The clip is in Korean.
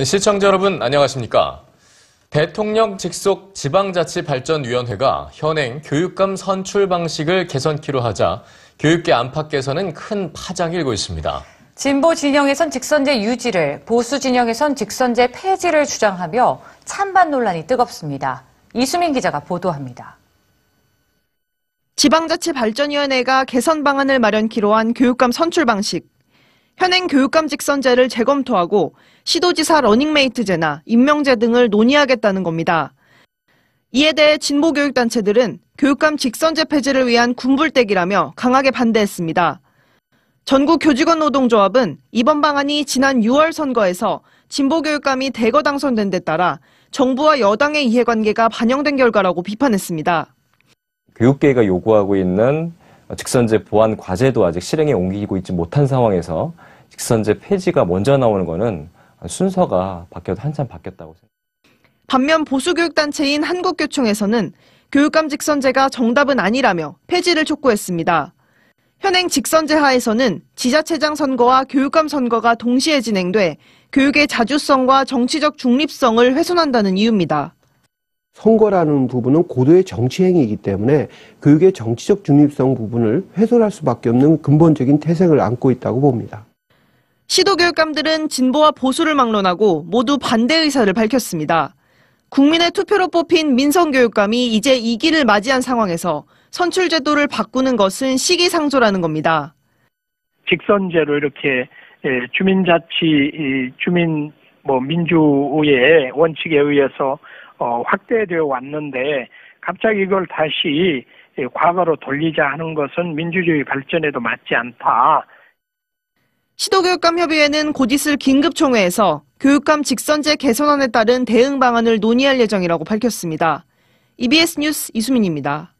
네, 시청자 여러분 안녕하십니까? 대통령 직속 지방자치발전위원회가 현행 교육감 선출 방식을 개선키로 하자 교육계 안팎에서는 큰 파장이 일고 있습니다. 진보 진영에선 직선제 유지를, 보수 진영에선 직선제 폐지를 주장하며 찬반 논란이 뜨겁습니다. 이수민 기자가 보도합니다. 지방자치발전위원회가 개선 방안을 마련키로 한 교육감 선출 방식. 현행 교육감 직선제를 재검토하고 시도지사 러닝메이트제나 임명제 등을 논의하겠다는 겁니다. 이에 대해 진보교육단체들은 교육감 직선제 폐지를 위한 군불대기라며 강하게 반대했습니다. 전국 교직원 노동조합은 이번 방안이 지난 6월 선거에서 진보교육감이 대거 당선된 데 따라 정부와 여당의 이해관계가 반영된 결과라고 비판했습니다. 교육계가 요구하고 있는 직선제 보완 과제도 아직 실행에 옮기고 있지 못한 상황에서 직선제 폐지가 먼저 나오는 것은 순서가 바뀌어도 한참 바뀌었다고 생각합니다. 반면 보수교육단체인 한국교총에서는 교육감 직선제가 정답은 아니라며 폐지를 촉구했습니다. 현행 직선제 하에서는 지자체장 선거와 교육감 선거가 동시에 진행돼 교육의 자주성과 정치적 중립성을 훼손한다는 이유입니다. 선거라는 부분은 고도의 정치행위이기 때문에 교육의 정치적 중립성 부분을 훼손할 수밖에 없는 근본적인 태생을 안고 있다고 봅니다. 시도교육감들은 진보와 보수를 막론하고 모두 반대 의사를 밝혔습니다. 국민의 투표로 뽑힌 민선교육감이 이제 이 길을 맞이한 상황에서 선출제도를 바꾸는 것은 시기상조라는 겁니다. 직선제로 이렇게 예, 주민자치, 주민 뭐 민주의 원칙에 의해서 어, 확대되어 왔는데 갑자기 이걸 다시 예, 과거로 돌리자 하는 것은 민주주의 발전에도 맞지 않다. 시도교육감협의회는 곧 있을 긴급총회에서 교육감 직선제 개선안에 따른 대응 방안을 논의할 예정이라고 밝혔습니다. EBS 뉴스 이수민입니다.